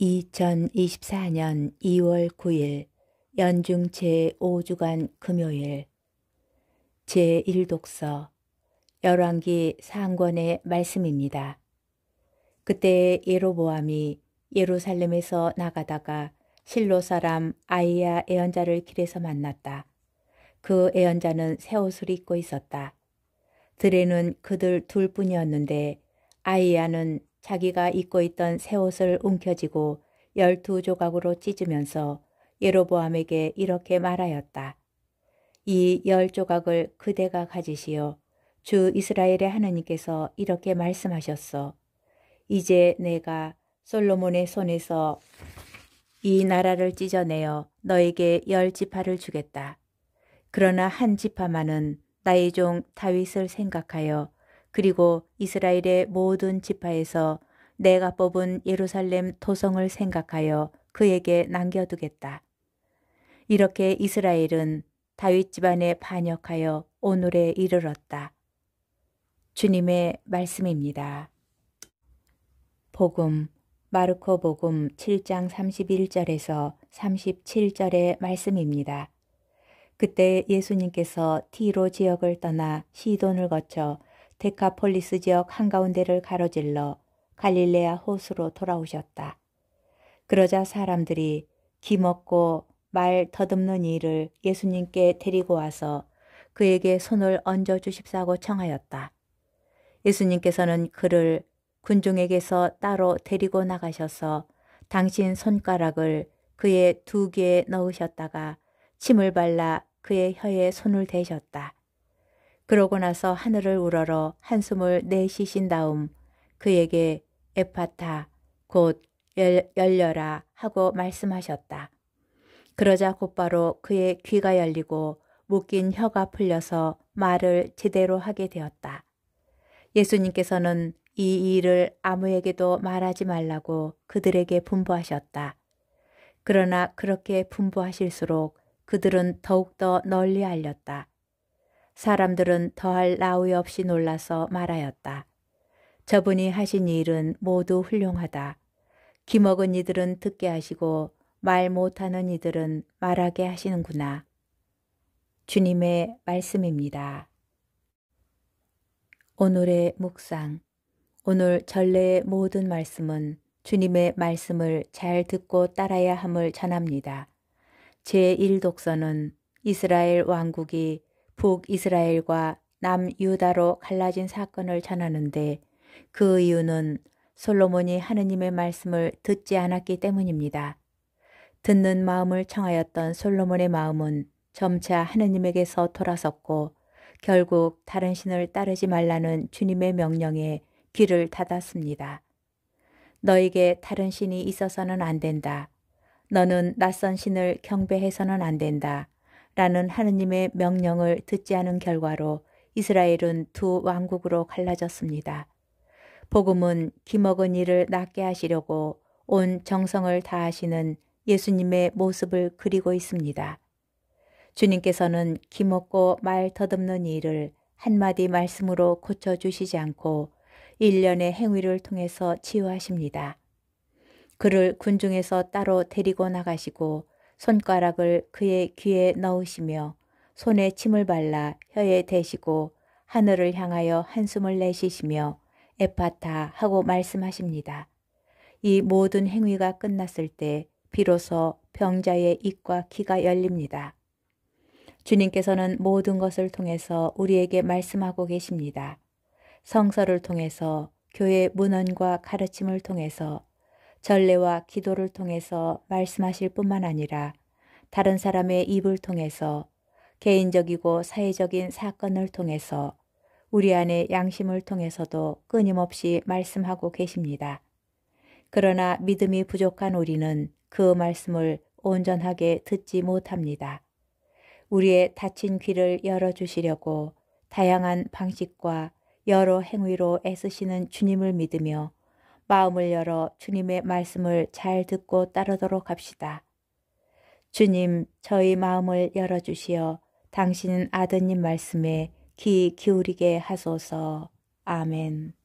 2024년 2월 9일 연중 제5주간 금요일 제1독서 열왕기 상권의 말씀입니다. 그때 예로보암이 예루살렘에서 나가다가 실로 사람 아이야 애연자를 길에서 만났다. 그 애연자는 새 옷을 입고 있었다. 들에는 그들 둘뿐이었는데 아이야는 자기가 입고 있던 새 옷을 움켜쥐고 열두 조각으로 찢으면서 예로보암에게 이렇게 말하였다. 이 열 조각을 그대가 가지시어 주 이스라엘의 하나님께서 이렇게 말씀하셨어. 이제 내가 솔로몬의 손에서 이 나라를 찢어내어 너에게 열 지파를 주겠다. 그러나 한 지파만은 나의 종 다윗을 생각하여 그리고 이스라엘의 모든 지파에서 내가 뽑은 예루살렘 도성을 생각하여 그에게 남겨두겠다. 이렇게 이스라엘은 다윗 집안에 반역하여 오늘에 이르렀다. 주님의 말씀입니다. 복음 마르코 복음 7장 31절에서 37절의 말씀입니다. 그때 예수님께서 티로 지역을 떠나 시돈을 거쳐 데카폴리스 지역 한가운데를 가로질러 갈릴레아 호수로 돌아오셨다. 그러자 사람들이 기먹고 말 더듬는 이를 예수님께 데리고 와서 그에게 손을 얹어 주십사고 청하였다. 예수님께서는 그를 군중에게서 따로 데리고 나가셔서 당신 손가락을 그의 두개에 넣으셨다가 침을 발라 그의 혀에 손을 대셨다. 그러고 나서 하늘을 우러러 한숨을 내쉬신 다음 그에게 에파타 곧 열, 열려라 하고 말씀하셨다. 그러자 곧바로 그의 귀가 열리고 묶인 혀가 풀려서 말을 제대로 하게 되었다. 예수님께서는 이 일을 아무에게도 말하지 말라고 그들에게 분부하셨다. 그러나 그렇게 분부하실수록 그들은 더욱더 널리 알렸다. 사람들은 더할 나위 없이 놀라서 말하였다. 저분이 하신 일은 모두 훌륭하다. 기먹은 이들은 듣게 하시고 말 못하는 이들은 말하게 하시는구나. 주님의 말씀입니다. 오늘의 묵상 오늘 전례의 모든 말씀은 주님의 말씀을 잘 듣고 따라야 함을 전합니다. 제1독서는 이스라엘 왕국이 북이스라엘과 남유다로 갈라진 사건을 전하는데 그 이유는 솔로몬이 하느님의 말씀을 듣지 않았기 때문입니다. 듣는 마음을 청하였던 솔로몬의 마음은 점차 하느님에게서 돌아섰고 결국 다른 신을 따르지 말라는 주님의 명령에 귀를 닫았습니다. 너에게 다른 신이 있어서는 안 된다. 너는 낯선 신을 경배해서는 안 된다. 라는 하느님의 명령을 듣지 않은 결과로 이스라엘은 두 왕국으로 갈라졌습니다. 복음은 기먹은 이를 낫게 하시려고 온 정성을 다하시는 예수님의 모습을 그리고 있습니다. 주님께서는 기먹고 말 더듬는 이를 한마디 말씀으로 고쳐주시지 않고 일련의 행위를 통해서 치유하십니다. 그를 군중에서 따로 데리고 나가시고 손가락을 그의 귀에 넣으시며 손에 침을 발라 혀에 대시고 하늘을 향하여 한숨을 내쉬시며 에파타 하고 말씀하십니다. 이 모든 행위가 끝났을 때 비로소 병자의 입과 귀가 열립니다. 주님께서는 모든 것을 통해서 우리에게 말씀하고 계십니다. 성서를 통해서 교회 문헌과 가르침을 통해서 전례와 기도를 통해서 말씀하실 뿐만 아니라 다른 사람의 입을 통해서 개인적이고 사회적인 사건을 통해서 우리 안의 양심을 통해서도 끊임없이 말씀하고 계십니다. 그러나 믿음이 부족한 우리는 그 말씀을 온전하게 듣지 못합니다. 우리의 닫힌 귀를 열어주시려고 다양한 방식과 여러 행위로 애쓰시는 주님을 믿으며 마음을 열어 주님의 말씀을 잘 듣고 따르도록 합시다. 주님, 저희 마음을 열어주시어 당신 아드님 말씀에 귀 기울이게 하소서. 아멘.